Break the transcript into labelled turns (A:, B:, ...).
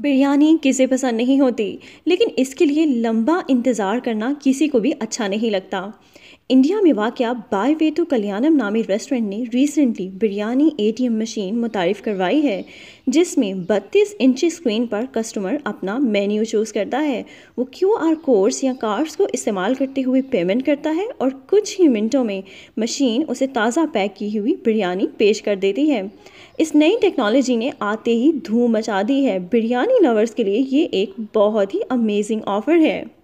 A: बिरयानी किसे पसंद नहीं होती लेकिन इसके लिए लंबा इंतज़ार करना किसी को भी अच्छा नहीं लगता इंडिया में वाक़ बाई वे कल्याणम नामी रेस्टोरेंट ने रिसेंटली बिरयानी एटीएम मशीन मुतारफ़ करवाई है जिसमें 32 इंची स्क्रीन पर कस्टमर अपना मेन्यू चूज़ करता है वो क्यू आर कोड्स या कार्ड्स को इस्तेमाल करते हुए पेमेंट करता है और कुछ ही मिनटों में मशीन उसे ताज़ा पैक की हुई बिरयानी पेश कर देती है इस नई टेक्नोलॉजी ने आते ही धूम मचा दी है बिरयानी पाकिस्तानी लवर्स के लिए ये एक बहुत ही अमेजिंग ऑफ़र है